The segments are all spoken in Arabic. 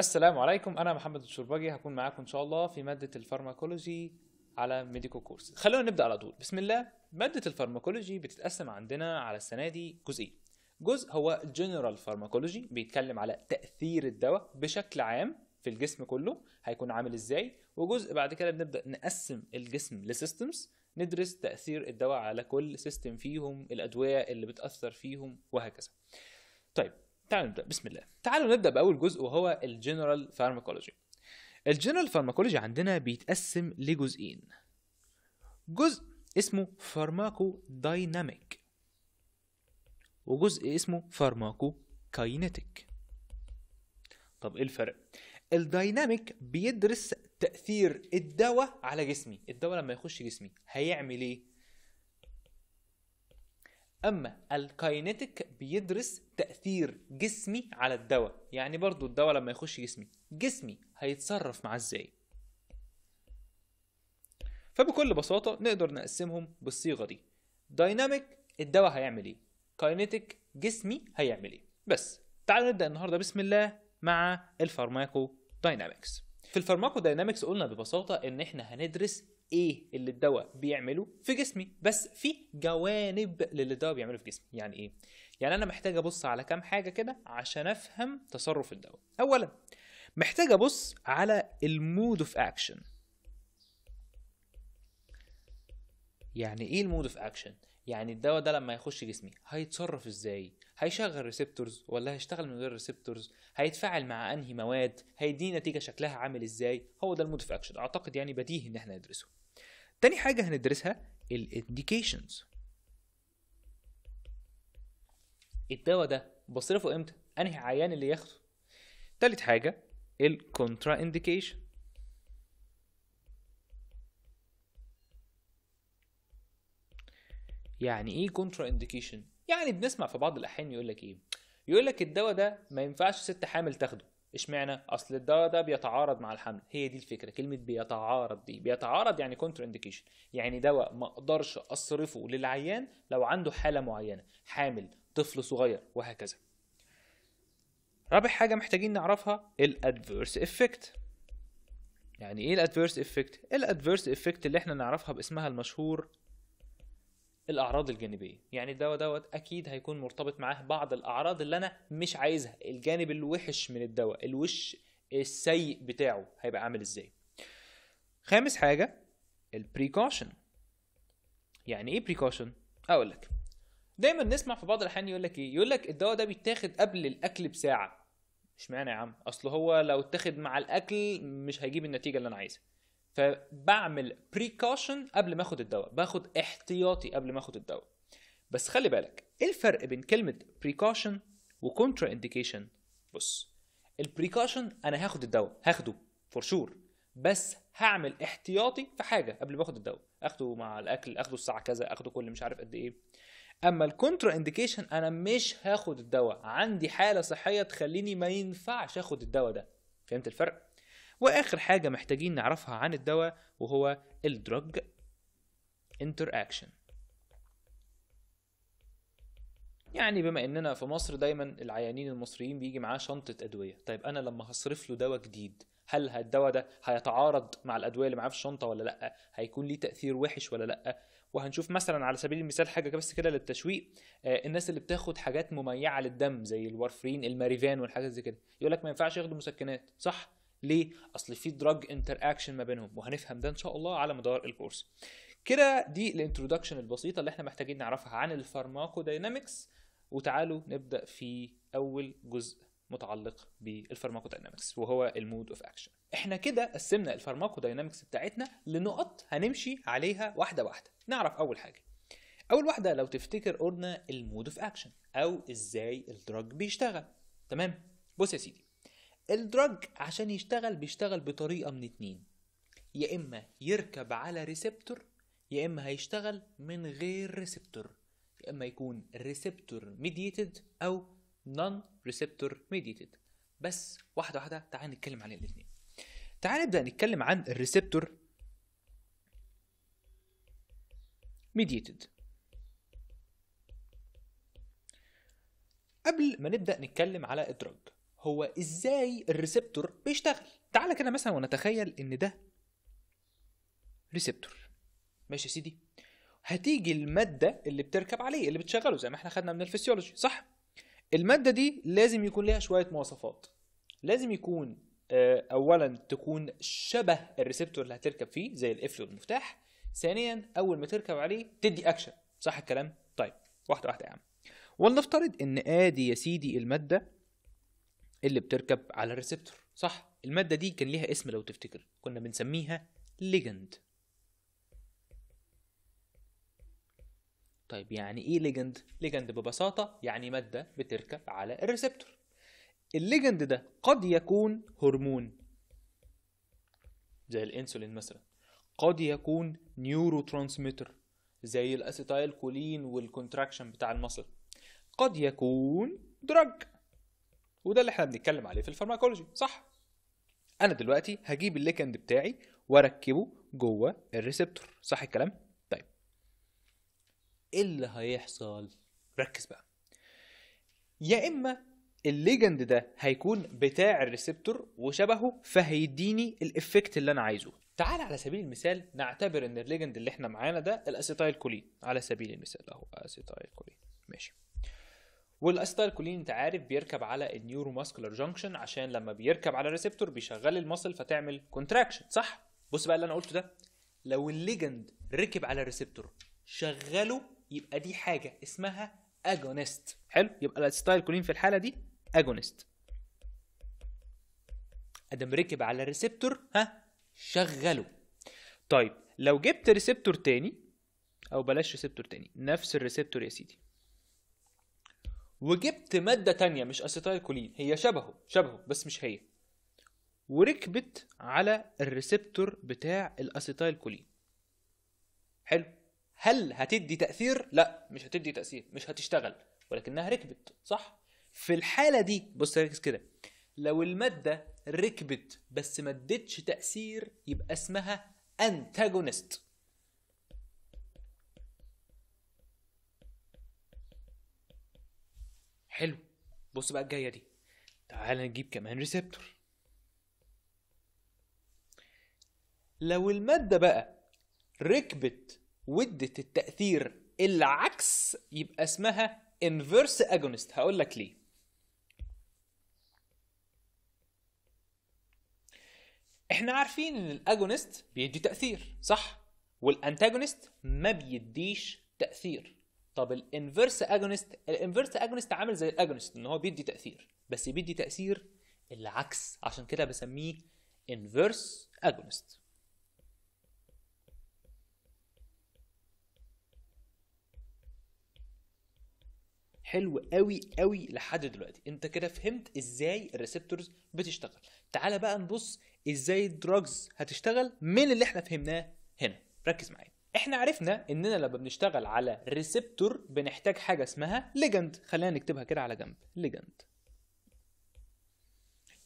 السلام عليكم انا محمد الشربجي هكون معاكم ان شاء الله في ماده الفارماكولوجي على ميديكو كورس خلونا نبدا على طول بسم الله ماده الفارماكولوجي بتتقسم عندنا على السنه دي جزئين جزء هو جنرال فارماكولوجي بيتكلم على تاثير الدواء بشكل عام في الجسم كله هيكون عامل ازاي وجزء بعد كده بنبدا نقسم الجسم لسيستمز ندرس تاثير الدواء على كل سيستم فيهم الادويه اللي بتاثر فيهم وهكذا طيب تعالوا نبدا بسم الله تعالوا نبدا باول جزء وهو الجنرال فارماكولوجي الجنرال فارماكولوجي عندنا بيتقسم لجزئين جزء اسمه فارماكو دايناميك وجزء اسمه فارماكو كاينيتيك طب ايه الفرق الدايناميك بيدرس تاثير الدواء على جسمي الدواء لما يخش جسمي هيعمل ايه اما الكاينتيك بيدرس تاثير جسمي على الدواء يعني برضو الدواء لما يخش جسمي جسمي هيتصرف معاه ازاي فبكل بساطه نقدر نقسمهم بالصيغه دي دايناميك الدواء هيعمل ايه كاينتيك جسمي هيعمل ايه بس تعالوا نبدا النهارده بسم الله مع الفارماكو داينامكس في الفارماكو داينامكس قلنا ببساطه ان احنا هندرس ايه اللي الدواء بيعمله في جسمي بس في جوانب للي الدواء بيعمله في جسمي يعني ايه يعني انا محتاج ابص على كام حاجه كده عشان افهم تصرف الدواء اولا محتاج ابص على المود اوف اكشن يعني ايه المود اوف اكشن يعني الدواء ده لما يخش جسمي هيتصرف ازاي هيشغل ريسبتورز ولا هيشتغل من غير ريسبتورز هيتفاعل مع انهي مواد هيديني نتيجه شكلها عامل ازاي هو ده المود اوف اكشن اعتقد يعني بديهي ان احنا ندرسه تاني حاجة هندرسها indications الدواء ده بصرفه امتى انهي عيان اللي ياخده تالت حاجة الكونترا indication يعني ايه كونترا indication؟ يعني بنسمع في بعض الاحيان يقول لك ايه يقول لك الدواء ده ما ينفعش ست حامل تاخده اشمعنى اصل ده ده بيتعارض مع الحمل هي دي الفكره كلمه بيتعارض دي بيتعارض يعني كونتر انديكيشن يعني دواء ما اقدرش اصرفه للعيان لو عنده حاله معينه حامل طفل صغير وهكذا رابع حاجه محتاجين نعرفها الادفيرس افكت يعني ايه الادفيرس افكت الادفيرس افكت اللي احنا نعرفها باسمها المشهور الاعراض الجانبيه يعني الدواء دوت اكيد هيكون مرتبط معاه بعض الاعراض اللي انا مش عايزها الجانب الوحش من الدواء الوش السيء بتاعه هيبقى عامل ازاي خامس حاجه البريكوشن يعني ايه بريكوشن اقول لك دايما نسمع في بعض الاحيان يقول لك ايه يقول لك الدواء ده بيتاخد قبل الاكل بساعه اشمعنى يا عم اصل هو لو اتاخد مع الاكل مش هيجيب النتيجه اللي انا عايزها فبعمل بريكوشن قبل ما اخد الدواء باخد احتياطي قبل ما اخد الدواء بس خلي بالك ايه الفرق بين كلمه بريكوشن وكونترا انديكيشن بص البريكوشن انا هاخد الدواء هاخده فور شور بس هعمل احتياطي في حاجه قبل ما اخد الدواء اخده مع الاكل اخده الساعه كذا اخده كل مش عارف قد ايه اما الكونترا انديكيشن انا مش هاخد الدواء عندي حاله صحيه تخليني ما ينفعش اخد الدواء ده فهمت الفرق واخر حاجه محتاجين نعرفها عن الدواء وهو الدرج انتر اكشن يعني بما اننا في مصر دايما العيانين المصريين بيجي معاه شنطه ادويه طيب انا لما هصرف له دواء جديد هل الدواء ده هيتعارض مع الادويه اللي معاه في الشنطه ولا لا هيكون ليه تاثير وحش ولا لا وهنشوف مثلا على سبيل المثال حاجه بس كده للتشويق آه الناس اللي بتاخد حاجات مميعه للدم زي الورفرين الماريفان والحاجات زي كده يقول لك ما ينفعش ياخدوا مسكنات صح ليه؟ اصل في دراج انتر اكشن ما بينهم وهنفهم ده ان شاء الله على مدار الكورس. كده دي الانترودكشن البسيطه اللي احنا محتاجين نعرفها عن الفارماكوداينامكس وتعالوا نبدا في اول جزء متعلق بالفارماكوداينامكس وهو المود اوف اكشن احنا كده قسمنا الفارماكوداينامكس بتاعتنا لنقط هنمشي عليها واحده واحده نعرف اول حاجه اول واحده لو تفتكر قلنا المود اوف اكشن او ازاي الدراج بيشتغل تمام بص يا سيدي الدرج عشان يشتغل بيشتغل بطريقة من اتنين يا إما يركب على ريسبتور يا إما هيشتغل من غير ريسبتور يا إما يكون ريسبتور ميديتد أو نون ريسبتور ميديتد بس واحدة واحدة تعال نتكلم عن الاتنين تعال نبدأ نتكلم عن الريسبتور ميديتد قبل ما نبدأ نتكلم على الدرج هو ازاي الريسبتور بيشتغل تعالى كده مثلا ونتخيل ان ده ريسبتور ماشي يا سيدي هتيجي الماده اللي بتركب عليه اللي بتشغله زي ما احنا خدنا من الفسيولوجي صح الماده دي لازم يكون ليها شويه مواصفات لازم يكون آه، اولا تكون شبه الريسبتور اللي هتركب فيه زي القفل والمفتاح ثانيا اول ما تركب عليه تدي اكشن صح الكلام طيب واحده واحده يا عم ولنفترض ان ادي يا سيدي الماده اللي بتركب على الريسبتور صح المادة دي كان ليها اسم لو تفتكر كنا بنسميها ليجند طيب يعني ايه ليجند ليجند ببساطة يعني مادة بتركب على الريسبتور الليجند ده قد يكون هرمون زي الانسولين مثلا قد يكون نيورو ترانسميتر زي الاسيتايل كولين والكونتراكشن بتاع المصل قد يكون دراج وده اللي احنا بنتكلم عليه في الفارماكولوجي صح انا دلوقتي هجيب الليكند بتاعي واركبه جوه الريسبتور صح الكلام طيب ايه اللي هيحصل ركز بقى يا اما الليجند ده هيكون بتاع الريسبتور وشبهه فهيديني الافكت اللي انا عايزه تعال على سبيل المثال نعتبر ان الليجند اللي احنا معانا ده الاسيتايل كولين على سبيل المثال اهو اسيتايل كولين ماشي واللايف كولين انت عارف بيركب على النيورو ماسكولار جانكشن عشان لما بيركب على ريسبتور بيشغل المصل فتعمل كونتراكشن صح بص بقى اللي انا قلته ده لو الليجند ركب على الريسبتور شغله يبقى دي حاجه اسمها اجونست حلو يبقى الستايل كولين في الحاله دي اجونست ادم ركب على الريسبتور ها شغله طيب لو جبت ريسبتور تاني او بلاش ريسبتور تاني نفس الريسبتور يا سيدي وجبت مادة تانية مش أسيتايل كولين هي شبهه شبهه بس مش هي وركبت على الريسبتور بتاع الأسيتايل كولين حلو هل هتدي تأثير؟ لا مش هتدي تأثير مش هتشتغل ولكنها ركبت صح؟ في الحالة دي بص ركز كده لو المادة ركبت بس ما ادتش تأثير يبقى اسمها انتاجونست حلو بص بقى الجايه دي تعال نجيب كمان ريسبتور لو الماده بقى ركبت وده التاثير العكس يبقى اسمها انفرس اجونست هقول لك ليه احنا عارفين ان الاجونست بيدي تاثير صح والانتاجونست ما بيديش تاثير طب الانفيرس اجونست الانفيرس اجونست عامل زي الاجونست ان هو بيدي تاثير بس بيدي تاثير العكس عشان كده بسميه انفيرس اجونست حلو قوي قوي لحد دلوقتي انت كده فهمت ازاي الريسبتورز بتشتغل تعال بقى نبص ازاي الدراجز هتشتغل من اللي احنا فهمناه هنا ركز معايا احنا عرفنا اننا لما بنشتغل على ريسبتور بنحتاج حاجه اسمها ليجند خلينا نكتبها كده على جنب ليجند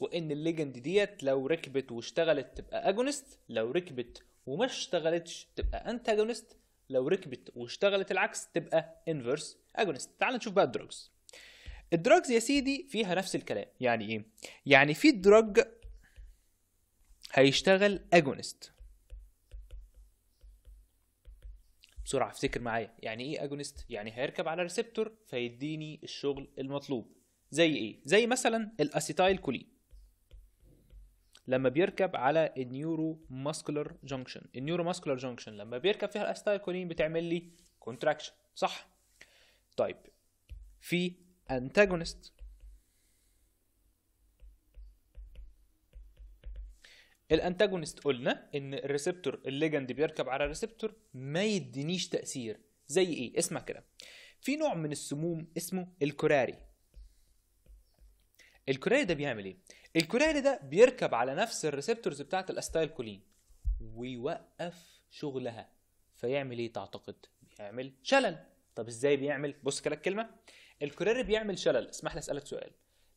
وان الليجند ديت لو ركبت واشتغلت تبقى اجونست لو ركبت وما اشتغلتش تبقى انتاجونست لو ركبت واشتغلت العكس تبقى انفرس اجونست تعال نشوف بقى الدروجز الدروجز يا سيدي فيها نفس الكلام يعني ايه يعني في دراج هيشتغل اجونست بسرعه افتكر معايا يعني ايه اجونست يعني هيركب على ريسبتور فيديني الشغل المطلوب زي ايه زي مثلا الاسيتايل كولين لما بيركب على النيورو ماسكولار جونكشن النيورو ماسكولار جونكشن لما بيركب فيها الاسيتايل كولين بتعمل لي كونتراكشن صح طيب في انتاجونست الانتاجونست قلنا ان الريسبتور الليجند بيركب على الريسبتور ما يدينيش تاثير زي ايه اسمع كده في نوع من السموم اسمه الكوراري الكوراري ده بيعمل ايه الكوراري ده بيركب على نفس الريسبتورز بتاعه الاستايل كولين ويوقف شغلها فيعمل ايه تعتقد بيعمل شلل طب ازاي بيعمل بص كده الكلمه الكوراري بيعمل شلل اسمح لي اسالك سؤال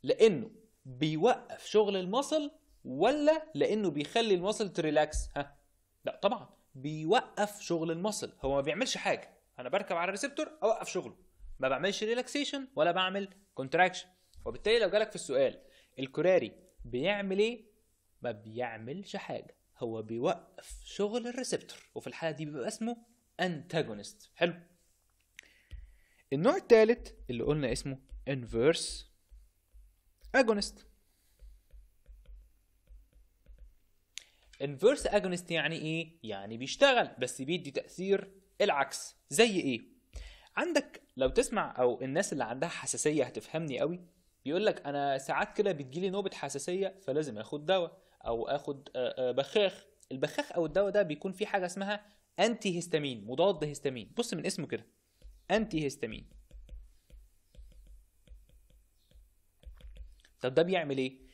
لانه بيوقف شغل المصل ولا لانه بيخلي الماسل تريلاكس ها لا طبعا بيوقف شغل الماسل هو ما بيعملش حاجه انا بركب على الريسبتور اوقف شغله ما بعملش ريلاكسيشن ولا بعمل كونتراكشن وبالتالي لو جالك في السؤال الكوراري بيعمل ايه ما بيعملش حاجه هو بيوقف شغل الريسبتور وفي الحاله دي بيبقى اسمه انتاجونست حلو النوع الثالث اللي قلنا اسمه انفيرس اجونست انفيرس اجونست يعني ايه يعني بيشتغل بس بيدي تاثير العكس زي ايه عندك لو تسمع او الناس اللي عندها حساسيه هتفهمني قوي بيقول لك انا ساعات كده بتجيلي نوبه حساسيه فلازم اخد دواء او اخد آه، آه، بخاخ البخاخ او الدواء ده بيكون فيه حاجه اسمها انتي هيستامين مضاد هيستامين بص من اسمه كده انتي هيستامين طب ده بيعمل ايه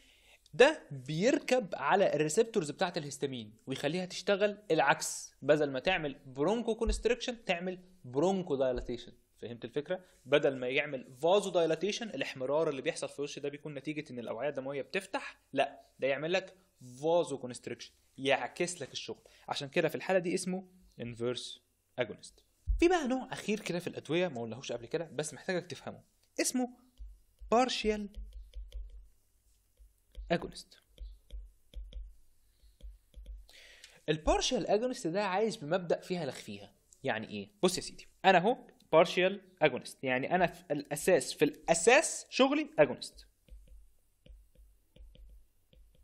ده بيركب على الريسبتورز بتاعه الهستامين ويخليها تشتغل العكس بدل ما تعمل برونكو كونستريكشن تعمل برونكو دايلاتيشن فهمت الفكره بدل ما يعمل فازو دايلاتيشن الاحمرار اللي بيحصل في الوش ده بيكون نتيجه ان الاوعيه الدمويه بتفتح لا ده يعمل لك فازو كونستريكشن يعكس لك الشغل عشان كده في الحاله دي اسمه انفيرس اجونست في بقى نوع اخير كده في الادويه ما قلناهوش قبل كده بس محتاجك تفهمه اسمه بارشيال اجونست البارشال اجونست ده عايز بمبدا فيها لخفيها يعني ايه بص يا سيدي انا اهو بارشال اجونست يعني انا في الاساس في الاساس شغلي اجونست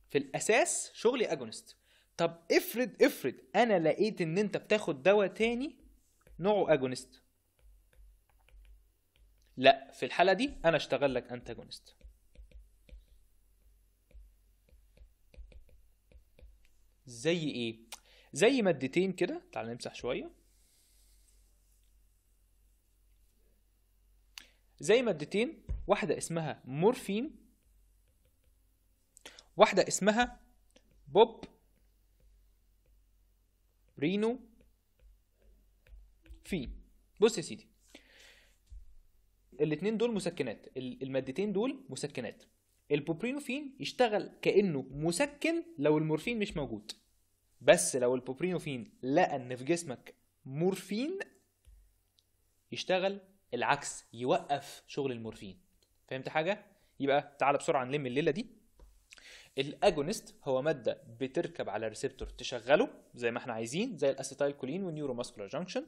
في الاساس شغلي اجونست طب افرض افرض انا لقيت ان انت بتاخد دواء تاني نوعه اجونست لا في الحاله دي انا اشتغل لك انتاجونست زي ايه زي مادتين كده تعال نمسح شويه زي مادتين واحده اسمها مورفين واحده اسمها بوب رينو في بص يا سيدي الاثنين دول مسكنات المادتين دول مسكنات البوبرينوفين يشتغل كانه مسكن لو المورفين مش موجود بس لو البوبرينوفين لقى ان في جسمك مورفين يشتغل العكس يوقف شغل المورفين فهمت حاجه يبقى تعالى بسرعه نلم الليله دي الاجونست هو ماده بتركب على ريسبتور تشغله زي ما احنا عايزين زي الاسيتايل كولين والنيوروماسكولار جانكشن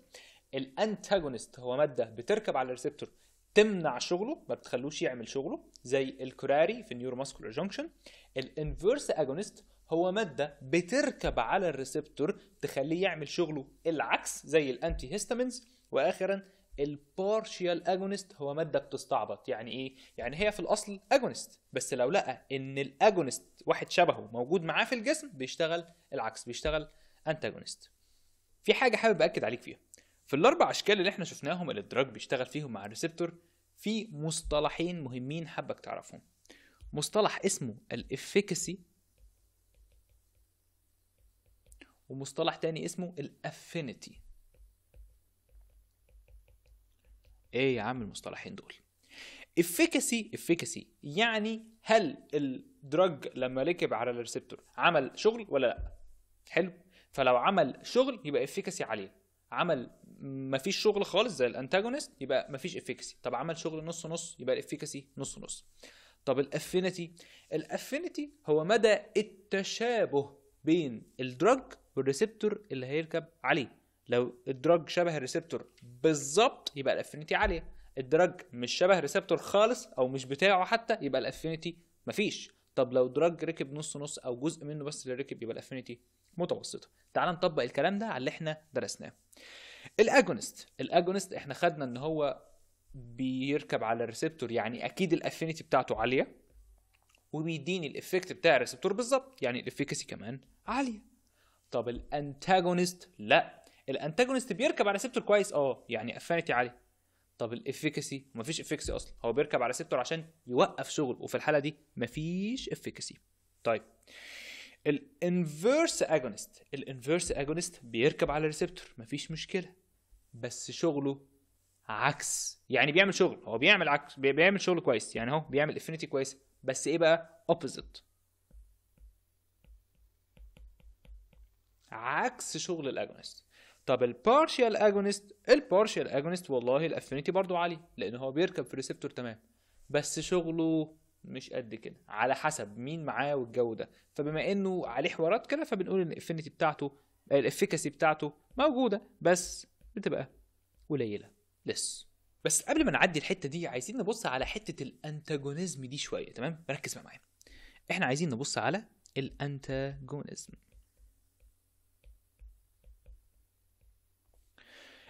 الانتاجونست هو ماده بتركب على ريسبتور تمنع شغله ما بتخلوش يعمل شغله زي الكوراري في ماسكولار جنكشن الانفيرس اجونست هو ماده بتركب على الريسبتور تخليه يعمل شغله العكس زي الانتي هيستامينز واخرا البارشيال اجونست هو ماده بتستعبط يعني ايه يعني هي في الاصل اجونست بس لو لقى ان الاجونست واحد شبهه موجود معاه في الجسم بيشتغل العكس بيشتغل انتاجونست في حاجه حابب اكد عليك فيها في الاربع اشكال اللي احنا شفناهم اللي الدراج بيشتغل فيهم مع الريسبتور في مصطلحين مهمين حابك تعرفهم مصطلح اسمه الافيكاسي ومصطلح تاني اسمه الافينيتي ايه يا عم المصطلحين دول افيكاسي افيكاسي يعني هل الدراج لما ركب على الريسبتور عمل شغل ولا لا حلو فلو عمل شغل يبقى افيكاسي عليه عمل ما فيش شغل خالص زي الانتاجونست يبقى ما فيش افكسي طب عمل شغل نص نص يبقى الافكسي نص نص طب الافينيتي الافينيتي هو مدى التشابه بين الدرج والريسبتور اللي هيركب عليه لو الدرج شبه الريسبتور بالظبط يبقى الافينيتي عاليه الدرج مش شبه ريسبتور خالص او مش بتاعه حتى يبقى الافينيتي مفيش طب لو دراج ركب نص نص او جزء منه بس اللي ركب يبقى الافينيتي متوسطه تعال نطبق الكلام ده على اللي احنا درسناه الاجونست الاجونست احنا خدنا ان هو بيركب على الريسبتور يعني اكيد الافينيتي بتاعته عاليه وبيديني الافكت بتاع الريسبتور بالظبط يعني الافيكاسي كمان عاليه طب الانتاجونست لا الانتاجونست بيركب على ريسبتور كويس اه يعني افينيتي عاليه طب الافيكاسي مفيش افيكاسي اصلا هو بيركب على ريسبتور عشان يوقف شغل وفي الحاله دي مفيش افيكاسي طيب الانفيرس اجونست الانفيرس اجونست بيركب على الريسبتور مفيش مشكله بس شغله عكس يعني بيعمل شغل هو بيعمل عكس بيعمل شغل كويس يعني اهو بيعمل افينيتي كويس بس ايه بقى اوبوزيت عكس شغل الاجونست طب البارشال اجونست البارشال اجونست والله الافينيتي برضو عالي لان هو بيركب في الريسبتور تمام بس شغله مش قد كده على حسب مين معاه والجو ده فبما انه عليه حوارات كده فبنقول ان الافينيتي بتاعته الافيكاسي بتاعته موجوده بس بتبقى قليله لسه بس قبل ما نعدي الحته دي عايزين نبص على حته الانتاجونيزم دي شويه تمام ركز بقى معايا احنا عايزين نبص على الانتاجونيزم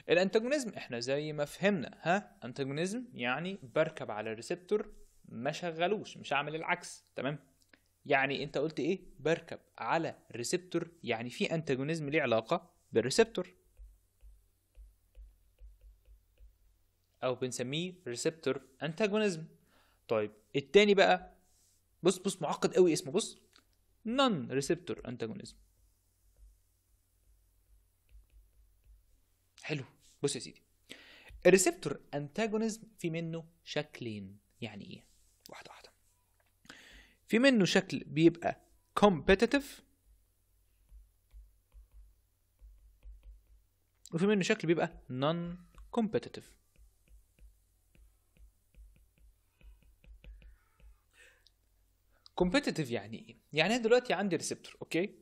الانتاجونيزم احنا زي ما فهمنا ها انتاجونيزم يعني بركب على الريسبتور ما شغلوش مش هعمل العكس تمام يعني انت قلت ايه بركب على ريسبتور يعني في انتاجونيزم ليه علاقه بالريسبتور او بنسميه ريسبتور انتاجونيزم طيب التاني بقى بص بص معقد قوي اسمه بص نون ريسبتور انتاجونيزم حلو بص يا سيدي الريسبتور انتاجونيزم في منه شكلين يعني ايه واحده واحده في منه شكل بيبقى competitive وفي منه شكل بيبقى non competitive competitive يعني ايه يعني انا دلوقتي عندي ريسبتور اوكي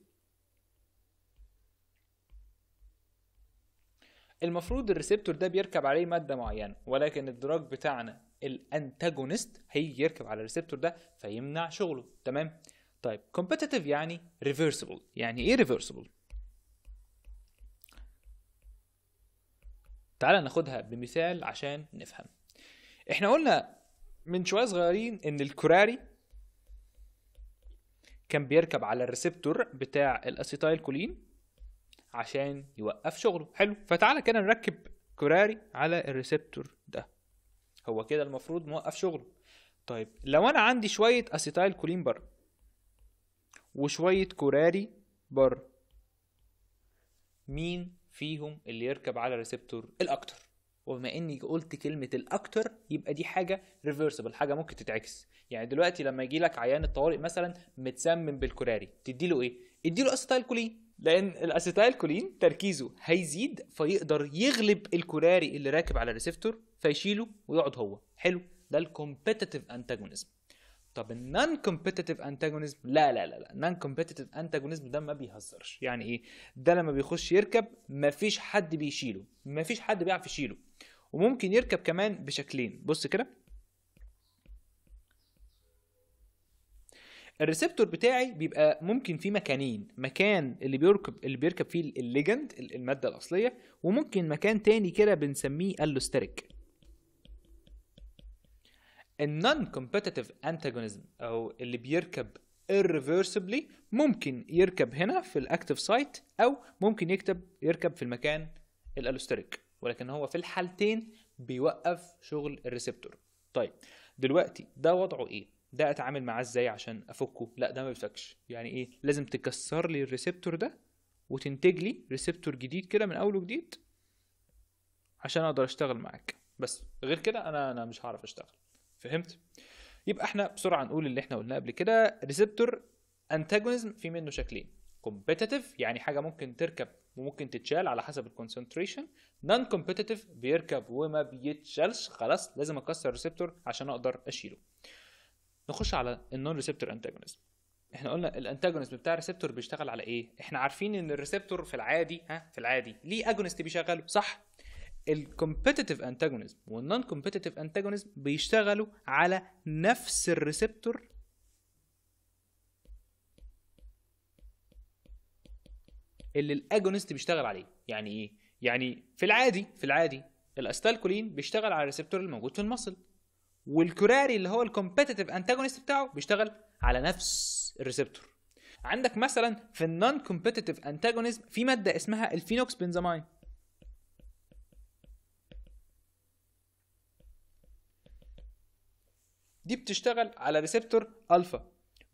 المفروض الريسبتور ده بيركب عليه ماده معينه ولكن الدراج بتاعنا الانتاجونست هيجي يركب على الريسبتور ده فيمنع شغله تمام طيب كومبتيتيف يعني ريفرسيبل يعني ايه ريفرسيبل تعال ناخدها بمثال عشان نفهم احنا قلنا من شويه صغيرين ان الكوراري كان بيركب على الريسبتور بتاع الاسيتايل كولين عشان يوقف شغله حلو فتعالى كده نركب كوراري على الريسبتور ده هو كده المفروض موقف شغله طيب لو انا عندي شويه اسيتايل كولين بره وشويه كوراري بره مين فيهم اللي يركب على الريسبتور الاكتر وبما اني قلت كلمه الاكتر يبقى دي حاجه ريفرسبل حاجه ممكن تتعكس يعني دلوقتي لما يجي لك عيان الطوارئ مثلا متسمم بالكوراري تدي له ايه اديله اسيتايل كولين لان الاسيتايل كولين تركيزه هيزيد فيقدر يغلب الكوراري اللي راكب على الريسبتور فيشيله ويقعد هو حلو ده الكومبيتيتيف انتاجونيزم طب النون كومبيتيتيف انتاجونيزم لا لا لا لا النون كومبيتيتيف انتاجونيزم ده ما بيهزرش يعني ايه ده لما بيخش يركب مفيش حد بيشيله مفيش حد بيعرف يشيله وممكن يركب كمان بشكلين بص كده الريسبتور بتاعي بيبقى ممكن فيه مكانين مكان اللي بيركب اللي بيركب فيه الليجند الماده الاصليه وممكن مكان تاني كده بنسميه اللوستريك النون كومبيتيتيف انتاجونيزم او اللي بيركب irreversibly ممكن يركب هنا في الاكتيف سايت او ممكن يكتب يركب في المكان الالوستريك ولكن هو في الحالتين بيوقف شغل الريسبتور طيب دلوقتي ده وضعه ايه ده اتعامل معاه ازاي عشان افكه لا ده ما بيفكش يعني ايه لازم تكسر لي الريسبتور ده وتنتج لي ريسبتور جديد كده من اول وجديد عشان اقدر اشتغل معاك بس غير كده انا انا مش هعرف اشتغل فهمت يبقى احنا بسرعه نقول اللي احنا قلناه قبل كده ريسبتور انتاجونيزم في منه شكلين كومبيتيتيف يعني حاجه ممكن تركب وممكن تتشال على حسب الكونسنتريشن نون كومبيتيتيف بيركب وما بيتشالش خلاص لازم اكسر الريسبتور عشان اقدر اشيله نخش على النون ريسبتور انتاجونيزم احنا قلنا الانتاجونيزم بتاع الريسبتور بيشتغل على ايه احنا عارفين ان الريسبتور في العادي ها في العادي ليه اجونست بيشغله صح الكومبيتيتيف انتاجونيزم والنون كومبيتيتيف انتاجونيزم بيشتغلوا على نفس الريسبتور اللي الاجونست بيشتغل عليه يعني ايه يعني في العادي في العادي الاستالكولين بيشتغل على الريسبتور الموجود في المصل والكوراري اللي هو الكومبتيتيف انتاجونست بتاعه بيشتغل على نفس الريسبتور عندك مثلا في النون كومبتيتيف انتاجونيزم في ماده اسمها الفينوكس بنزامين دي بتشتغل على ريسبتور الفا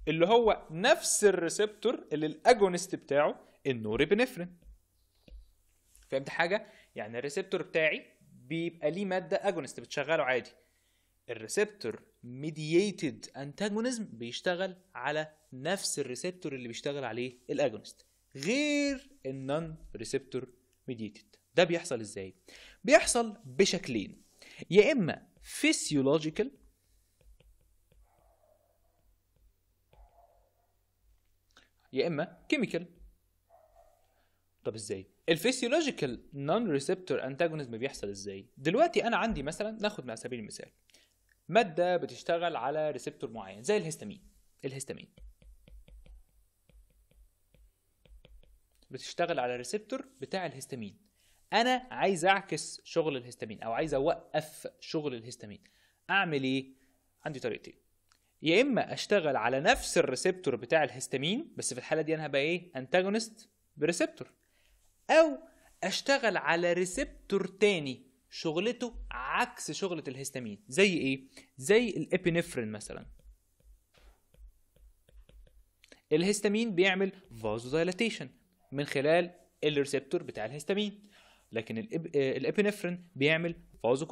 اللي هو نفس الريسبتور اللي الاجونست بتاعه النوربينفرين فهمت حاجه يعني الريسبتور بتاعي بيبقى ليه ماده اجونست بتشغله عادي الريسبتور ميدييتد انتاجونيزم بيشتغل على نفس الريسبتور اللي بيشتغل عليه الاجونست غير النون ريسبتور ميدييتد ده بيحصل ازاي بيحصل بشكلين يا اما فيسيولوجيكال يا اما كيميكال طب ازاي الفيسيولوجيكال نون ريسبتور انتاجونيزم بيحصل ازاي دلوقتي انا عندي مثلا ناخد على سبيل المثال ماده بتشتغل على ريسبتور معين زي الهستامين الهستامين بتشتغل على ريسبتور بتاع الهستامين انا عايز اعكس شغل الهستامين او عايز اوقف شغل الهستامين اعمل ايه عندي طريقتين يا اما اشتغل على نفس الريسبتور بتاع الهستامين بس في الحاله دي انا هبقى ايه انتاجونست بريسبتور او اشتغل على ريسبتور تاني شغلته عكس شغلة الهستامين زي ايه؟ زي الابنفرين مثلا الهستامين بيعمل فازودايلاتيشن من خلال الريسبتور بتاع الهستامين لكن آه، الابنفرين بيعمل فازو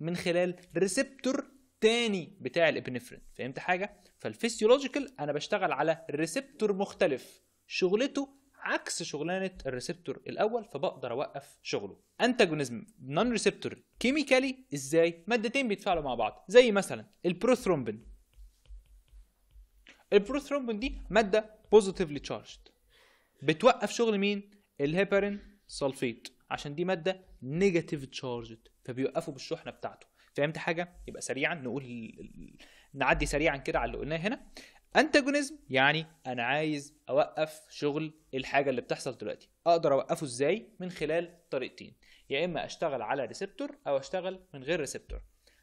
من خلال ريسبتور تاني بتاع الابنفرين فهمت حاجه فالفسيولوجيكال انا بشتغل على ريسبتور مختلف شغلته عكس شغلانه الريسبتور الاول فبقدر اوقف شغله انتاجونيزم نون ريسبتور كيميكالي ازاي مادتين بيتفاعلوا مع بعض زي مثلا البروثرومبين البروثرومبين دي ماده بوزيتيفلي تشارجد بتوقف شغل مين الهيبرين سلفيت عشان دي ماده نيجاتيف تشارجد فبيوقفوا بالشحنه بتاعته فهمت حاجه يبقى سريعا نقول نعدي سريعا كده على اللي قلناه هنا انتاجونيزم يعني انا عايز اوقف شغل الحاجه اللي بتحصل دلوقتي اقدر اوقفه ازاي من خلال طريقتين يا اما اشتغل على ريسبتور او اشتغل من غير ريسبتور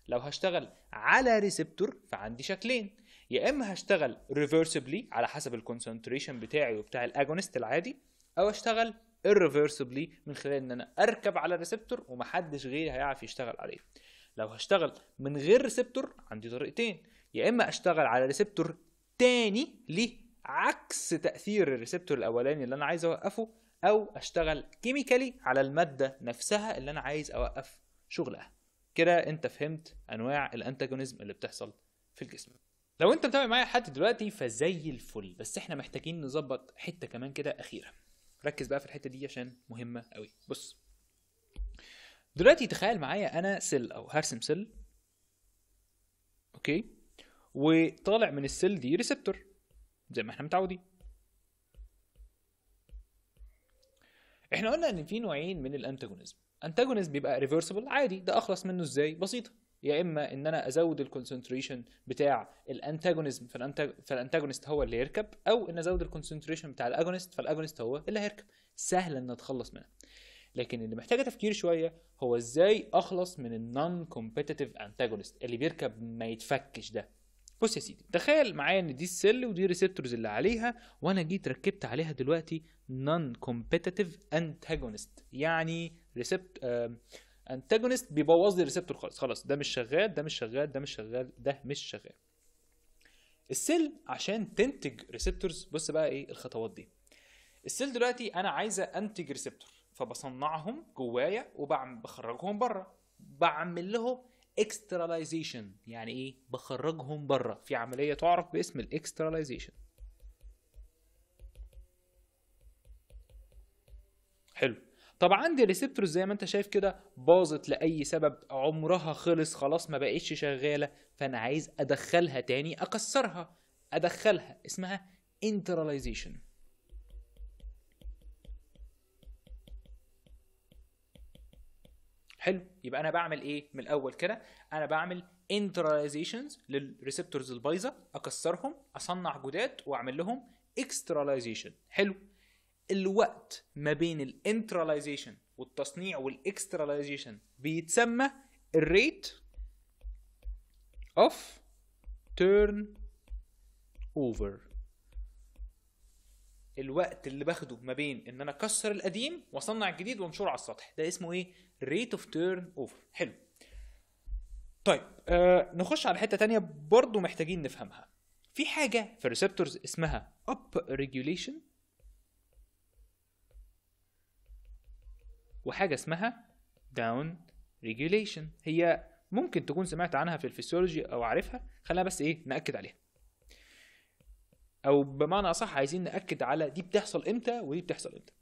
لو هشتغل على ريسبتور فعندي شكلين يا اما هشتغل ريفرسبلي على حسب الكونسنتريشن بتاعي وبتاع الاجونست العادي او اشتغل irreversibly من خلال ان انا اركب على ريسبتور ومحدش غيري هيعرف يشتغل عليه لو هشتغل من غير ريسبتور عندي طريقتين يا اما اشتغل على ريسبتور تاني لعكس تاثير الريسبتور الاولاني اللي انا عايز اوقفه او اشتغل كيميكالي على الماده نفسها اللي انا عايز اوقف شغلها كده انت فهمت انواع الانتاجونيزم اللي بتحصل في الجسم لو انت متابع معايا لحد دلوقتي فزي الفل بس احنا محتاجين نظبط حته كمان كده اخيره ركز بقى في الحته دي عشان مهمه قوي بص دلوقتي تخيل معايا انا سيل او هرسم سيل اوكي وطالع من السيل دي ريسبتور زي ما احنا متعودين احنا قلنا ان في نوعين من الانتاجونيزم انتاجونيزم بيبقى ريفرسبل عادي ده اخلص منه ازاي بسيطه يا اما ان انا ازود الكونسنتريشن بتاع الانتاجونيزم فالانتاجونيست هو اللي يركب او ان ازود الكونسنتريشن بتاع الاجونيست فالاجونيست هو اللي هيركب سهل ان اتخلص منها لكن اللي محتاجه تفكير شويه هو ازاي اخلص من النون كومبيتيتيف انتاجونيست اللي بيركب ما يتفكش ده بص يا سيدي تخيل معايا ان دي السيل ودي الريسبتورز اللي عليها وانا جيت ركبت عليها دلوقتي نون كومبيتيتيف انتاجونست يعني ريسبت انتاجونست بيبوظ لي الريسبتور خالص خلاص ده مش شغال ده مش شغال ده مش شغال ده مش شغال السيل عشان تنتج ريسبتورز بص بقى ايه الخطوات دي السيل دلوقتي انا عايزه انتج ريسبتور فبصنعهم جوايا وبخرجهم بره بعمل لهم اكستراليزيشن يعني ايه بخرجهم بره في عمليه تعرف باسم الاكسترلايزيشن حلو طب عندي ريسبتور زي ما انت شايف كده باظت لاي سبب عمرها خلص خلاص ما بقتش شغاله فانا عايز ادخلها تاني اكسرها ادخلها اسمها انترلايزيشن حلو يبقى انا بعمل ايه من الاول كده انا بعمل انتراليزيشنز للريسبتورز البايظه اكسرهم اصنع جداد واعمل لهم اكستراليزيشن حلو الوقت ما بين الانتراليزيشن والتصنيع والاكستراليزيشن بيتسمى الريت اوف تيرن اوفر الوقت اللي باخده ما بين ان انا اكسر القديم واصنع الجديد وانشره على السطح ده اسمه ايه ريت اوف تيرن اوفر حلو طيب آه نخش على حته تانية برضو محتاجين نفهمها في حاجه في الريسبتورز اسمها اب ريجوليشن وحاجه اسمها داون ريجوليشن هي ممكن تكون سمعت عنها في الفسيولوجي او عارفها خلينا بس ايه ناكد عليها او بمعنى اصح عايزين ناكد على دي بتحصل امتى ودي بتحصل امتى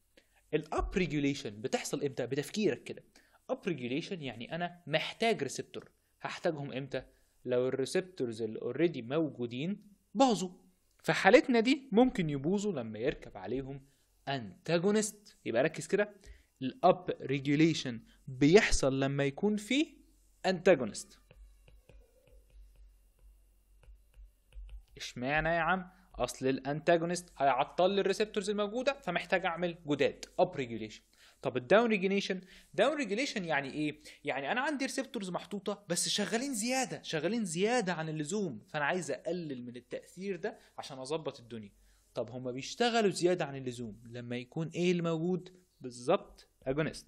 الاب ريجوليشن بتحصل امتى بتفكيرك كده اب ريجوليشن يعني انا محتاج ريسبتور هحتاجهم امتى لو الريسبتورز اللي اوريدي موجودين باظوا في حالتنا دي ممكن يبوظوا لما يركب عليهم انتاجونست يبقى ركز كده الاب ريجوليشن بيحصل لما يكون فيه انتاجونست اشمعنى يا عم اصل الانتاجونست هيعطل الريسبتورز الموجوده فمحتاج اعمل جداد اب ريجوليشن طب الداون ريجليشن داون ريجليشن يعني ايه يعني انا عندي ريسبتورز محطوطه بس شغالين زياده شغالين زياده عن اللزوم فانا عايز اقلل من التاثير ده عشان اظبط الدنيا طب هما بيشتغلوا زياده عن اللزوم لما يكون ايه اللي موجود بالظبط اجونست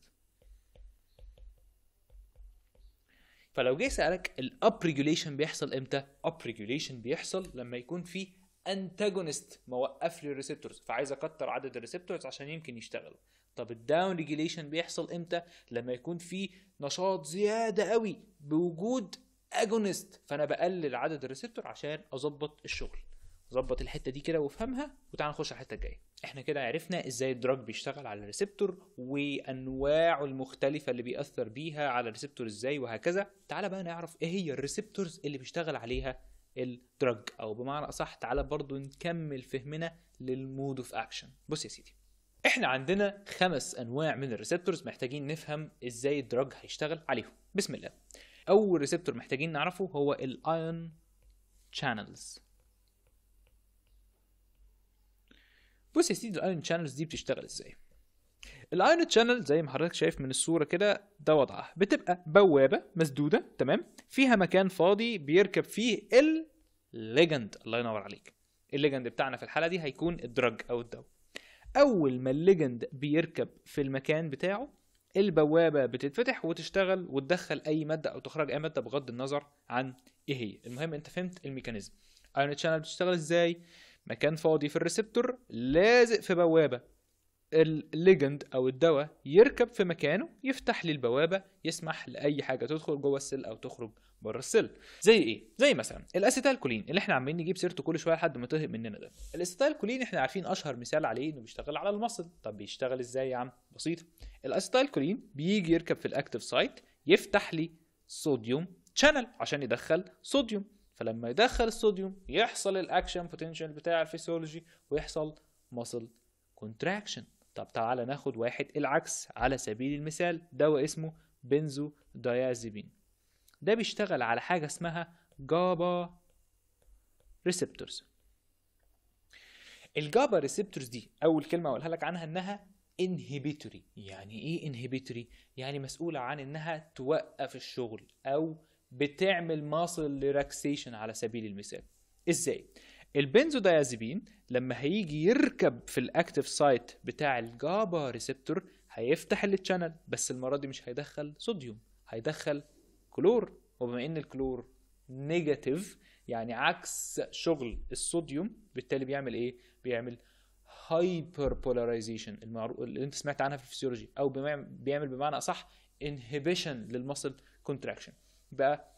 فلو جه سالك الاب ريجوليشن بيحصل امتى اب ريجوليشن بيحصل لما يكون في انتاجونست موقف لي الريسبتورز فعايز اكتر عدد الريسبتورز عشان يمكن يشتغلوا طب الداون ريجيليشن بيحصل امتى لما يكون في نشاط زياده قوي بوجود اجونست فانا بقلل عدد الريسبتور عشان اظبط الشغل ظبط الحته دي كده وافهمها وتعال نخش على الحته الجايه احنا كده عرفنا ازاي الدراج بيشتغل على الريسبتور وانواعه المختلفه اللي بيأثر بيها على الريسبتور ازاي وهكذا تعال بقى نعرف ايه هي الريسبتورز اللي بيشتغل عليها الدرج او بمعنى اصح تعالى برضو نكمل فهمنا للمود اوف اكشن بص يا سيدي احنا عندنا خمس انواع من الريسبتورز محتاجين نفهم ازاي الدرج هيشتغل عليهم بسم الله اول ريسبتور محتاجين نعرفه هو الايون شانلز بص يا سيدي الايون شانلز دي بتشتغل ازاي الايون تشانل زي ما حضرتك شايف من الصوره كده ده وضعها بتبقى بوابه مسدوده تمام فيها مكان فاضي بيركب فيه الليجند الله ينور عليك الليجند بتاعنا في الحاله دي هيكون الدرج او الدواء اول ما الليجند بيركب في المكان بتاعه البوابه بتتفتح وتشتغل وتدخل اي ماده او تخرج اي ماده بغض النظر عن ايه هي المهم انت فهمت الميكانيزم ايون تشانل بتشتغل ازاي مكان فاضي في الريسبتور لازق في بوابه الليجند او الدواء يركب في مكانه يفتح لي البوابه يسمح لاي حاجه تدخل جوه السل او تخرج بره السل زي ايه زي مثلا الاسيتالكولين اللي احنا عمالين نجيب سيرته كل شويه لحد ما تهق مننا ده الاسيتالكولين احنا عارفين اشهر مثال عليه انه بيشتغل على المصل طب بيشتغل ازاي يا عم بسيط الاسيتالكولين بيجي يركب في الاكتيف سايت يفتح لي صوديوم شانل عشان يدخل صوديوم فلما يدخل الصوديوم يحصل الاكشن بوتنشال بتاع الفسيولوجي ويحصل مصل كونتراكشن طب تعالى ناخد واحد العكس على سبيل المثال دواء اسمه بنزو دايازيبين ده بيشتغل على حاجة اسمها جابا ريسبتورز الجابا ريسبتورز دي أول كلمة أقولها لك عنها إنها انهبيتوري يعني إيه انهبيتوري؟ يعني مسؤولة عن إنها توقف الشغل أو بتعمل ماسل ريلاكسيشن على سبيل المثال إزاي؟ البنزودايازيبين لما هيجي يركب في الاكتيف سايت بتاع الجابا ريسبتور هيفتح التشانل بس المره دي مش هيدخل صوديوم هيدخل كلور وبما ان الكلور نيجاتيف يعني عكس شغل الصوديوم بالتالي بيعمل ايه بيعمل هايبر بولاريزيشن المعروف اللي انت سمعت عنها في الفسيولوجي او بيعمل بمعنى اصح انهبيشن للمسل كونتراكشن بقى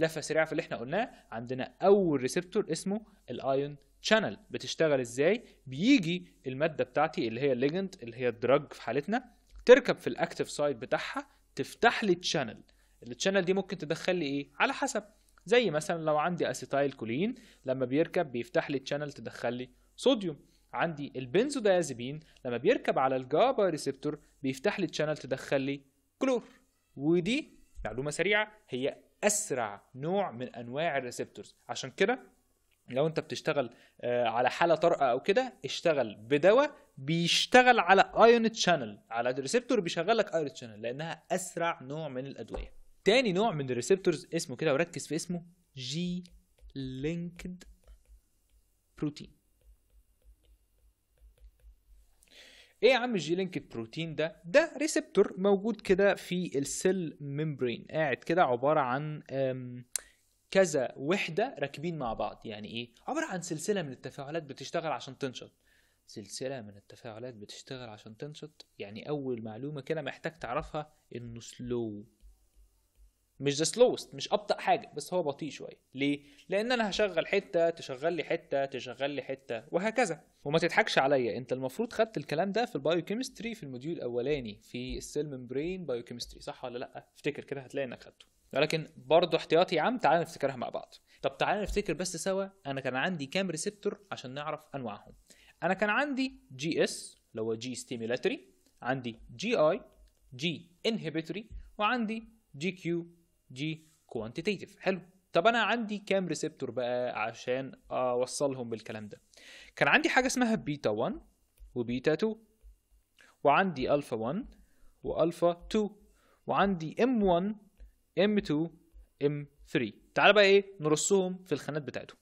لفه سريعه في اللي احنا قلناه عندنا اول ريسبتور اسمه الايون شانل بتشتغل ازاي بيجي الماده بتاعتي اللي هي الليجند اللي هي الدراج في حالتنا تركب في الاكتف سايد بتاعها تفتح لي تشانل التشانل دي ممكن تدخل لي ايه على حسب زي مثلا لو عندي اسيتايل كولين لما بيركب بيفتح لي تشانل تدخل لي صوديوم عندي البنزودايازيبين لما بيركب على الجابا ريسبتور بيفتح لي تشانل تدخل لي كلور ودي معلومه سريعه هي اسرع نوع من انواع الريسبتورز عشان كده لو انت بتشتغل آه، على حاله طارئه او كده اشتغل بدواء بيشتغل على ايون تشانل على الريسبتور بيشغل لك ايون تشانل لانها اسرع نوع من الادويه تاني نوع من الريسبتورز اسمه كده وركز في اسمه جي لينكد بروتين ايه يا عم لينك بروتين ده ده ريسبتور موجود كده في السيل ميمبرين قاعد كده عباره عن كذا وحده راكبين مع بعض يعني ايه عباره عن سلسله من التفاعلات بتشتغل عشان تنشط سلسلة من التفاعلات بتشتغل عشان تنشط يعني أول معلومة كده محتاج تعرفها إنه سلو مش ذا سلوست مش ابطا حاجه بس هو بطيء شويه ليه لان انا هشغل حته تشغل لي حته تشغل لي حته وهكذا وما تضحكش عليا انت المفروض خدت الكلام ده في البايوكيمستري في الموديول الاولاني في السيل ممبرين بايوكيمستري صح ولا لا افتكر كده هتلاقي انك خدته ولكن برضه احتياطي يا عم تعالى نفتكرها مع بعض طب تعالى نفتكر بس سوا انا كان عندي كام ريسبتور عشان نعرف انواعهم انا كان عندي جي اس اللي هو جي ستيميلاتري عندي جي اي جي انهبيتوري وعندي جي كيو جي كوانتيتيف حلو طب انا عندي كام ريسبتور بقى عشان اوصلهم بالكلام ده كان عندي حاجه اسمها بيتا 1 وبيتا 2 وعندي الفا 1 والفا 2 وعندي ام 1 ام 2 ام 3 تعال بقى ايه نرصهم في الخانات بتاعتهم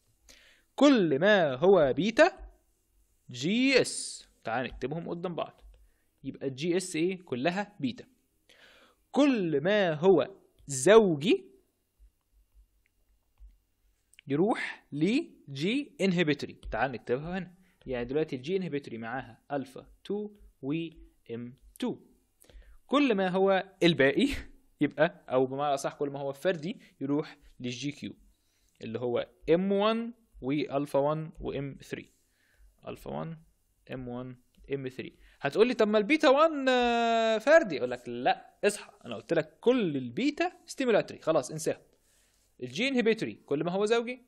كل ما هو بيتا جي اس تعال نكتبهم قدام بعض يبقى جي اس ايه كلها بيتا كل ما هو زوجي يروح لجي انهبيتوري تعال نكتبها هنا يعني دلوقتي الجي انهبيتوري معاها الفا 2 و ام 2 كل ما هو الباقي يبقى او بمعنى اصح كل ما هو فردي يروح للجي كيو اللي هو ام 1 والفا 1 وام 3 الفا 1 ام 1 ام 3 هتقول لي طب ما البيتا 1 آه، فردي اقول لك لا اصحى انا قلت لك كل البيتا ستيمولاتري خلاص انساه الجي انهبيتوري كل ما هو زوجي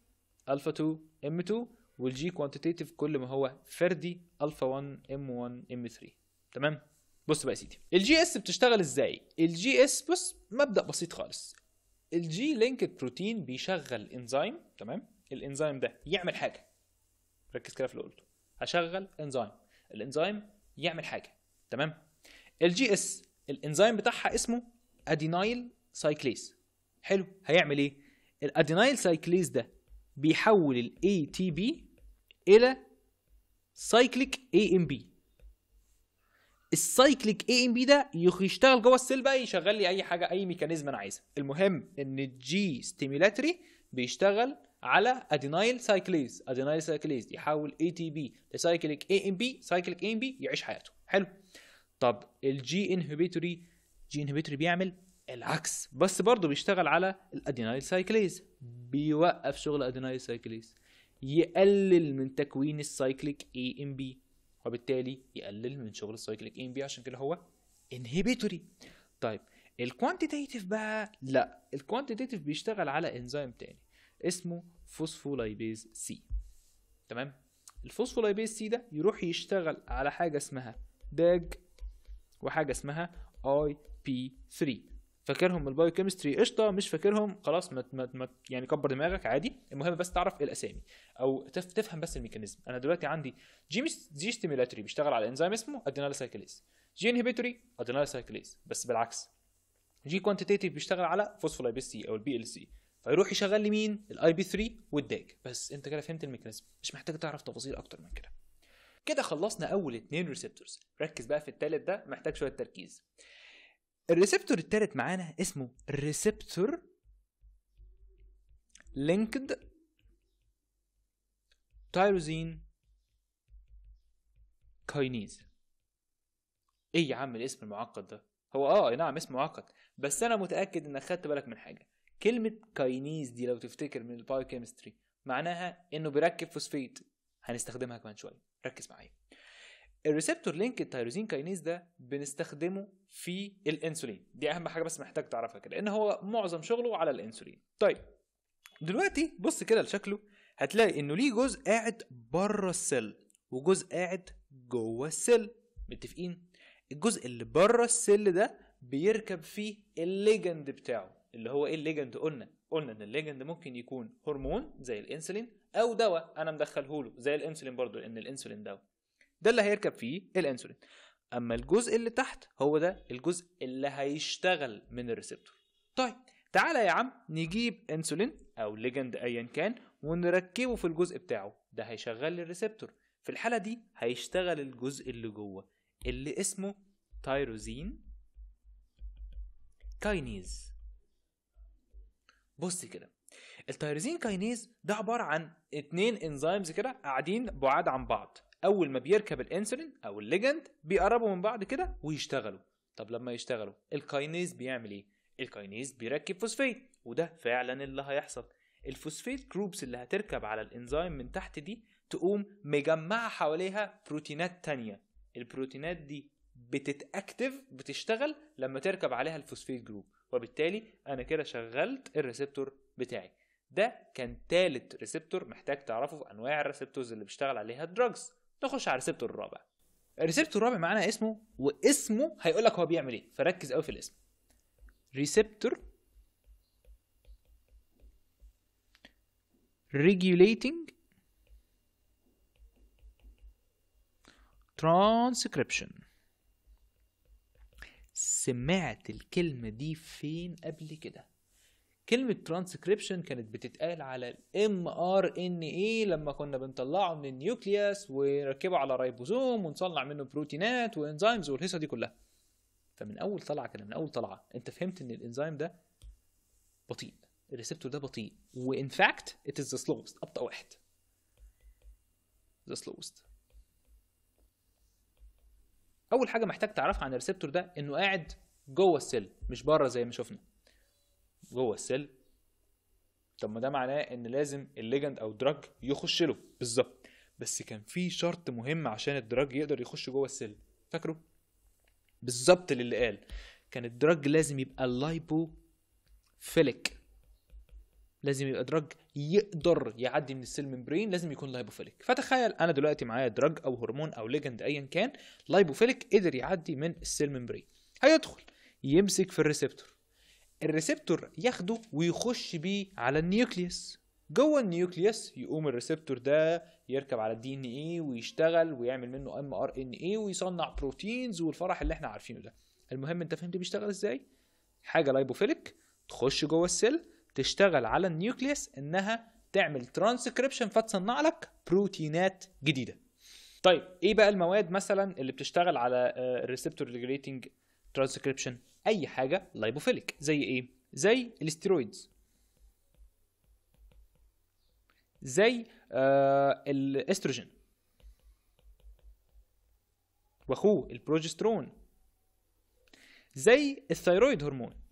الفا 2 ام 2 والجي كوانتيتيف كل ما هو فردي الفا 1 ام 1 ام 3 تمام بص بقى يا سيدي الجي اس بتشتغل ازاي الجي اس بص مبدا بسيط خالص الجي لينكد بروتين بيشغل انزيم تمام الانزيم ده يعمل حاجه ركز كده في اللي قلته هشغل انزيم الانزيم يعمل حاجه تمام الجي اس الانزيم بتاعها اسمه ادينايل سايكليز حلو هيعمل ايه الادينايل سايكليز ده بيحول ال ATP الى سايكليك AMP السايكليك اي ام بي ده يشتغل جوه السيل بقى يشغل لي اي حاجه اي ميكانيزم انا عايزها المهم ان الجي ستيميلاتري بيشتغل على ادينايل سايكليز ادينايل سايكليز يحول اي تي بي لسايكليك اي ام بي سايكليك اي ام بي يعيش حياته حلو طب الجي انهبيتوري جي انهبيتوري بيعمل العكس بس برضه بيشتغل على الادينايل سايكليز بيوقف شغل ادينايل سايكليز يقلل من تكوين السايكليك اي ام بي وبالتالي يقلل من شغل السايكليك اي ام بي عشان كده هو انهبيتوري طيب الكوانتيتيف بقى لا الكوانتيتيف بيشتغل على انزيم تاني اسمه فوسفولايبيز سي تمام الفوسفولايبيز سي ده يروح يشتغل على حاجه اسمها داج وحاجه اسمها اي بي 3 فاكرهم البايو كيمستري قشطه مش فاكرهم خلاص ما يعني كبر دماغك عادي المهم بس تعرف الاسامي او تفهم بس الميكانيزم انا دلوقتي عندي جي جي ستيميلاتري بيشتغل على انزيم اسمه ادينال سايكليز جي انهبيتوري ادينال سايكليز بس بالعكس جي كوانتيتيف بيشتغل على فوسفولايبيز سي او البي ال سي هيروح يشغل لي مين الاي بي 3 والداج بس انت كده فهمت الميكانيزم مش محتاج تعرف تفاصيل اكتر من كده كده خلصنا اول اتنين ريسبتورز ركز بقى في التالت ده محتاج شويه تركيز الريسبتور التالت معانا اسمه ريسبتور لينكد تايروزين كاينيز ايه يا عم الاسم المعقد ده هو اه نعم اسم معقد بس انا متاكد انك خدت بالك من حاجه كلمه كاينيز دي لو تفتكر من البايوكيمستري معناها انه بيركب فوسفيت هنستخدمها كمان شويه ركز معايا الريسبتور لينك التيروزين كاينيز ده بنستخدمه في الانسولين دي اهم حاجه بس محتاج تعرفها كده لان هو معظم شغله على الانسولين طيب دلوقتي بص كده لشكله هتلاقي انه ليه جزء قاعد بره السل وجزء قاعد جوه السل متفقين الجزء اللي بره السل ده بيركب فيه الليجند بتاعه اللي هو ايه الليجند قلنا قلنا ان الليجند ممكن يكون هرمون زي الانسولين او دواء انا مدخله له زي الانسولين برضو لان الانسولين دواء ده اللي هيركب فيه الانسولين اما الجزء اللي تحت هو ده الجزء اللي هيشتغل من الريسبتور طيب تعالى يا عم نجيب انسولين او ليجند ايا كان ونركبه في الجزء بتاعه ده هيشغل لي الريسبتور في الحاله دي هيشتغل الجزء اللي جوه اللي اسمه تايروزين كاينيز بص كده التيرزين كاينيز ده عباره عن اتنين انزيمز كده قاعدين بعاد عن بعض اول ما بيركب الانسولين او الليجند بيقربوا من بعض كده ويشتغلوا طب لما يشتغلوا الكاينيز بيعمل ايه الكاينيز بيركب فوسفيت وده فعلا اللي هيحصل الفوسفيت جروبس اللي هتركب على الانزيم من تحت دي تقوم مجمعة حواليها بروتينات تانية البروتينات دي بتتاكتف بتشتغل لما تركب عليها الفوسفيت جروب وبالتالي انا كده شغلت الريسبتور بتاعي ده كان تالت ريسبتور محتاج تعرفه في انواع الريسبتورز اللي بيشتغل عليها الدراجز نخش على الريسبتور الرابع الريسبتور الرابع معانا اسمه واسمه هيقول لك هو بيعمل ايه فركز قوي في الاسم ريسبتور ريجوليتنج ترانسكريبشن سمعت الكلمة دي فين قبل كده كلمة ترانسكريبشن كانت بتتقال على الام ار ان اي لما كنا بنطلعه من النيوكلياس ونركبه على ريبوزوم ونصنع منه بروتينات وانزيمز والهيصة دي كلها فمن اول طلعة كده من اول طلعة انت فهمت ان الانزيم ده بطيء الريسبتور ده بطيء وان فاكت ات از ذا سلوست ابطا واحد ذا سلوست اول حاجه محتاج تعرفها عن الريسبتور ده انه قاعد جوه السيل مش بره زي ما شفنا جوه السيل طب ما ده معناه ان لازم الليجند او الدراج يخش له بالظبط بس كان في شرط مهم عشان الدراج يقدر يخش جوه السيل فاكره بالظبط للي قال كان الدراج لازم يبقى لايبو فيليك لازم يبقى دراج يقدر يعدي من السيل ممبرين لازم يكون لايبوفيليك فتخيل انا دلوقتي معايا دراج او هرمون او ليجند ايا كان لايبوفيليك قدر يعدي من السيل ممبرين هيدخل يمسك في الريسبتور الريسبتور ياخده ويخش بيه على النيوكليوس جوه النيوكليوس يقوم الريسبتور ده يركب على الدي ان اي ويشتغل ويعمل منه ام ار ان اي ويصنع بروتينز والفرح اللي احنا عارفينه ده المهم انت فهمت بيشتغل ازاي حاجه لايبوفيليك تخش جوه السيل تشتغل على النيوكليس انها تعمل ترانسكريبشن فتصنع لك بروتينات جديده طيب ايه بقى المواد مثلا اللي بتشتغل على الريسبتور ريجوليتنج ترانسكريبشن اي حاجه لايبوفيليك زي ايه زي الاستيرويدز زي آه، الاستروجين واخوه البروجسترون زي الثيرويد هرمون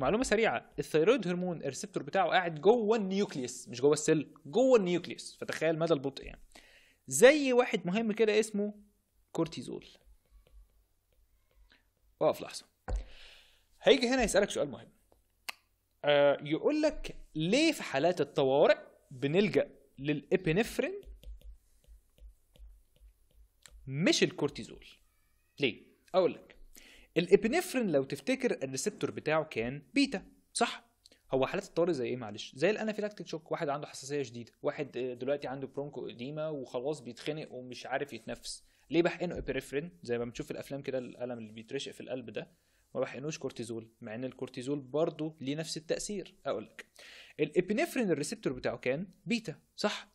معلومه سريعه الثيرويد هرمون الريسبتور بتاعه قاعد جوه النيوكليوس مش جوه السل جوه النيوكليوس فتخيل مدى البطء يعني زي واحد مهم كده اسمه كورتيزول اقف لحظه هيجي هنا يسالك سؤال مهم آه يقول لك ليه في حالات الطوارئ بنلجا للابينفرين مش الكورتيزول ليه اقول لك الابنفرين لو تفتكر الريسبتور بتاعه كان بيتا صح هو حالات الطوارئ زي ايه معلش زي الانافيلاكتيك شوك واحد عنده حساسيه شديده واحد دلوقتي عنده برونكو اديما وخلاص بيتخنق ومش عارف يتنفس ليه بحقنه ابنفرين زي ما بنشوف في الافلام كده الالم اللي بيترشق في القلب ده ما بحقنوش كورتيزول مع ان الكورتيزول برضه ليه نفس التاثير اقول لك الابنفرين الريسبتور بتاعه كان بيتا صح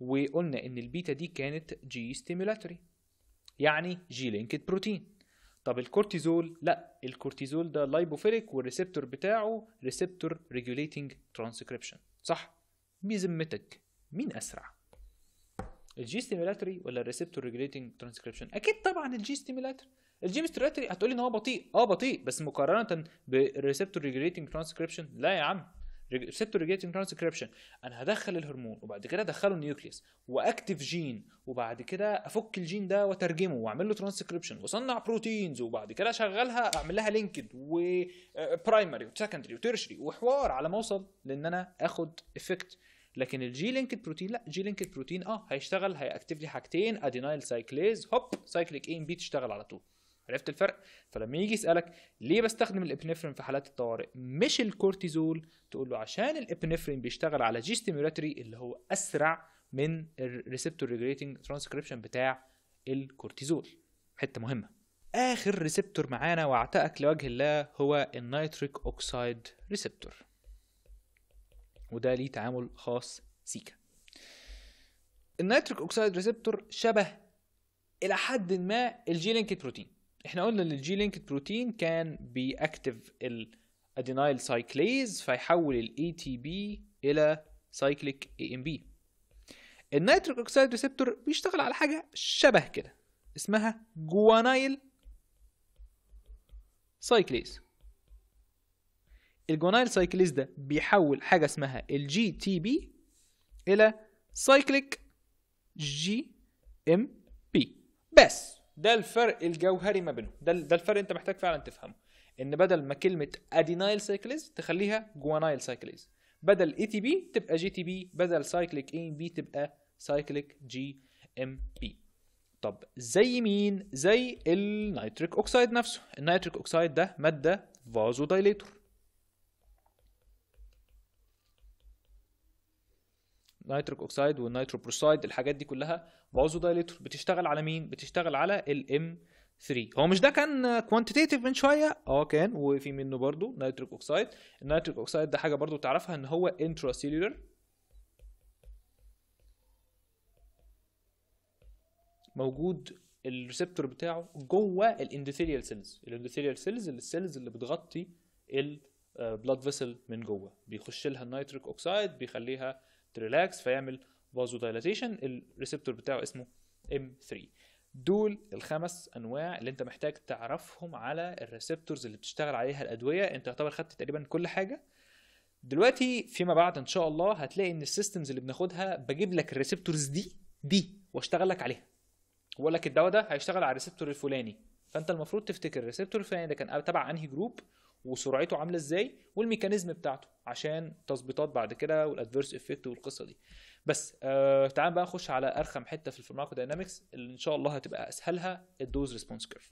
وقلنا ان البيتا دي كانت جي ستيمولاتوري يعني جي لينكد بروتين طب الكورتيزول لا الكورتيزول ده لايبوفيليك والريسبتور بتاعه ريسبتور ريجوليتنج ترانسكريبشن صح بذمتك مين اسرع الجي ستيميلاتري ولا الريسبتور ريجوليتنج ترانسكريبشن اكيد طبعا الجي ستيميلاتري الجي ستيميلاتري هتقولي ان هو بطيء اه بطيء بس مقارنه بالريسبتور ريجوليتنج ترانسكريبشن لا يا عم ريسبتور ريجيتنج ترانسكريبشن انا هدخل الهرمون وبعد كده ادخله النيوكليس واكتف جين وبعد كده افك الجين ده واترجمه واعمل له ترانسكريبشن واصنع بروتينز وبعد كده اشغلها اعمل لها لينكد وبرايمري وسكندري وترشري وحوار على ما اوصل لان انا اخد افكت لكن الجي لينكد بروتين لا جي لينكد بروتين اه هيشتغل هيأكتف لي حاجتين ادينايل سايكليز هوب سايكليك اي ام بي تشتغل على طول عرفت الفرق فلما يجي يسالك ليه بستخدم الابنفرين في حالات الطوارئ مش الكورتيزول تقول له عشان الابنفرين بيشتغل على جي ستيميولاتري اللي هو اسرع من الريسبتور ريجريتنج ترانسكريبشن بتاع الكورتيزول حته مهمه اخر ريسبتور معانا واعتقك لوجه الله هو النيتريك اوكسايد ريسبتور وده ليه تعامل خاص سيكا النيتريك اوكسايد ريسبتور شبه الى حد ما الجيلينكيت بروتين احنا قلنا ان الجي لينك بروتين كان بيأكتف الادينايل سايكليز فيحول الاي تي بي الى سايكليك اي ام بي النيتريك اوكسيد ريسبتور بيشتغل على حاجه شبه كده اسمها جوانايل سايكليز الجوانايل سايكليز ده بيحول حاجه اسمها الجي تي بي الى سايكليك جي ام بي بس ده الفرق الجوهري ما بينهم ده, ده الفرق انت محتاج فعلا تفهمه ان بدل ما كلمه ادينايل سايكليز تخليها جوانايل سايكليز بدل اي تي بي تبقى جي تي بي بدل سايكليك اي بي تبقى سايكليك جي ام بي طب زي مين زي النيتريك اوكسايد نفسه النيتريك اوكسايد ده ماده فازودايليتور نيتريك اوكسايد والنيتروبروسايد الحاجات دي كلها فازودايليتور بتشتغل على مين بتشتغل على الام 3 هو مش ده كان كوانتيتيف من شويه اه كان وفي منه برضو نيتريك اوكسايد النيتريك اوكسايد ده حاجه برضو تعرفها ان هو انترا سيلولر موجود الريسبتور بتاعه جوه الاندوثيليال سيلز الاندوثيليال سيلز السيلز اللي بتغطي البلاد آه، فيسل من جوه بيخش لها النيتريك اوكسايد بيخليها تريلاكس فيعمل بازو دايلاتيشن الريسبتور بتاعه اسمه ام 3 دول الخمس انواع اللي انت محتاج تعرفهم على الريسبتورز اللي بتشتغل عليها الادويه انت يعتبر خدت تقريبا كل حاجه دلوقتي فيما بعد ان شاء الله هتلاقي ان السيستمز اللي بناخدها بجيب لك الريسبتورز دي دي واشتغل لك عليها واقول لك الدواء ده هيشتغل على الريسبتور الفلاني فانت المفروض تفتكر الريسبتور الفلاني ده كان تبع انهي جروب وسرعته عامله ازاي والميكانيزم بتاعته عشان تظبيطات بعد كده والادفيرس افكت والقصه دي بس آه تعال بقى نخش على ارخم حته في الفارماكو داينامكس اللي ان شاء الله هتبقى اسهلها الدوز ريسبونس كيرف